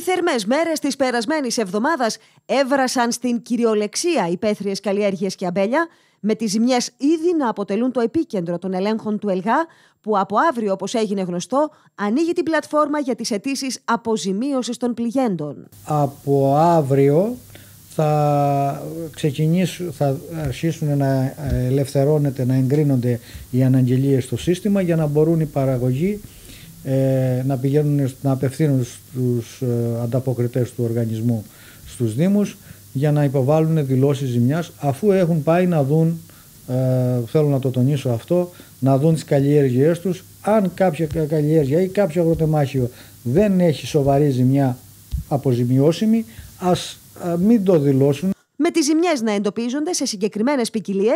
Οι θερμές μέρες της περασμένης εβδομάδας έβρασαν στην κυριολεξία υπαίθριες καλλιέργειες και αμπέλια, με τις ζημιές ήδη να αποτελούν το επίκεντρο των ελέγχων του ΕΛΓΑ, που από αύριο, όπως έγινε γνωστό, ανοίγει την πλατφόρμα για τις αιτήσει αποζημίωσης των πληγέντων. Από αύριο θα, θα αρχίσουν να ελευθερώνεται, να εγκρίνονται οι αναγγελίες στο σύστημα για να μπορούν οι παραγωγοί ε, να πηγαίνουν να απευθύνουν στους ε, ανταποκριτές του οργανισμού στους Δήμους για να υποβάλουν δηλώσεις ζημιάς αφού έχουν πάει να δουν, ε, θέλω να το τονίσω αυτό, να δουν τις καλλιέργειές τους αν κάποια καλλιέργεια ή κάποιο αγροτεμάχιο δεν έχει σοβαρή ζημιά αποζημιώσιμη ας ε, μην το δηλώσουν με τις ζημιές να εντοπίζονται σε συγκεκριμένες ποικιλίε,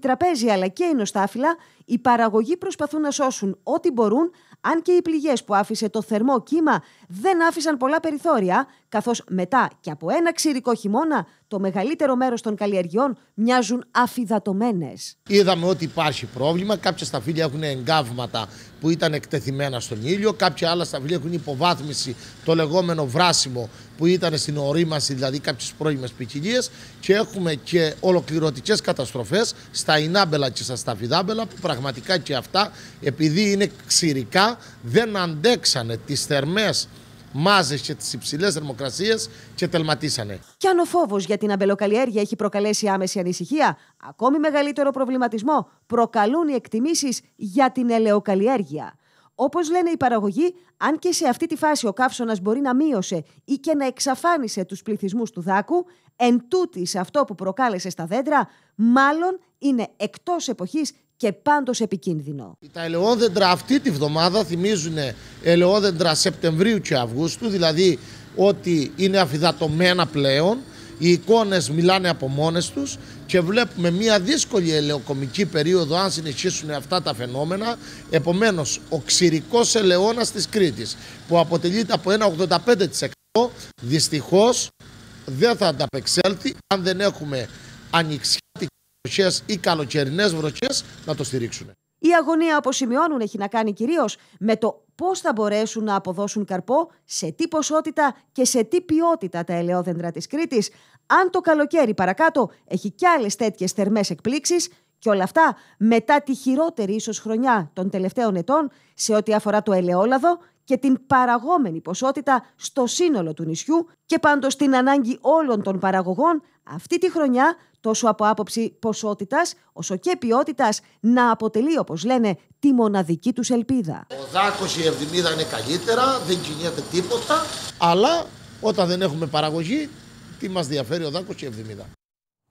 τραπέζι αλλά και οι νοστάφυλλα, οι παραγωγοί προσπαθούν να σώσουν ό,τι μπορούν, αν και οι πληγές που άφησε το θερμό κύμα δεν άφησαν πολλά περιθώρια καθώς μετά και από ένα ξηρικό χειμώνα το μεγαλύτερο μέρος των καλλιεργειών μοιάζουν αφυδατωμένες. Είδαμε ότι υπάρχει πρόβλημα, κάποια σταφύλια έχουν εγκάβματα που ήταν εκτεθειμένα στον ήλιο, κάποια άλλα σταφύλια έχουν υποβάθμιση, το λεγόμενο βράσιμο που ήταν στην ορίμαση, δηλαδή κάποιες πρώιμες ποικιλίες, και έχουμε και ολοκληρωτικές καταστροφές στα Ινάμπελα και στα Σταφιδάμπελα, που πραγματικά και αυτά, επειδή είναι ξηρικά, δεν αντέξανε τις θερμές μάζε και τις υψηλές θερμοκρασίες και τελματίσανε. Κι αν ο φόβος για την αμπελοκαλλιέργεια έχει προκαλέσει άμεση ανησυχία, ακόμη μεγαλύτερο προβληματισμό προκαλούν οι εκτιμήσεις για την ελαιοκαλλιέργεια. Όπως λένε οι παραγωγοί, αν και σε αυτή τη φάση ο καύσωνας μπορεί να μείωσε ή και να εξαφάνισε τους πληθυσμούς του δάκου, εν αυτό που προκάλεσε στα δέντρα, μάλλον είναι εκτός εποχής και πάντως επικίνδυνο. Τα ελαιόδεντρα αυτή τη βδομάδα θυμίζουν ε, ελαιόδεντρα Σεπτεμβρίου και Αυγούστου, δηλαδή ότι είναι αφιδατωμένα πλέον, οι εικόνες μιλάνε από μόνες τους και βλέπουμε μια δύσκολη ελαιοκομική περίοδο αν συνεχίσουν αυτά τα φαινόμενα. Επομένως, ο ξηρικός ελαιόνας της Κρήτης που αποτελείται από ένα 85% δυστυχώς δεν θα ανταπεξέλθει αν δεν έχουμε ανοιξιά βροχές ή καλοκαιρινές βροχές να το στηρίξουν. Η αγωνία, όπως σημειώνουν, έχει να κάνει κυρίως με το πώς θα μπορέσουν να αποδώσουν καρπό, σε τι ποσότητα και σε τι ποιότητα τα ελαιόδεντρα της Κρήτης, αν το καλοκαίρι παρακάτω έχει κι άλλες τέτοιες θερμές εκπλήξεις και όλα αυτά μετά τη χειρότερη ίσως χρονιά των τελευταίων ετών σε ό,τι αφορά το ελαιόλαδο και την παραγόμενη ποσότητα στο σύνολο του νησιού και πάντως την ανάγκη όλων των παραγωγών αυτή τη χρονιά τόσο από άποψη ποσότητας όσο και ποιότητας να αποτελεί όπως λένε τη μοναδική τους ελπίδα. Ο Δάκος η Ευδημίδα είναι καλύτερα, δεν κινείται τίποτα, αλλά όταν δεν έχουμε παραγωγή τι μας διαφέρει ο Δάκος η Ευδημίδα.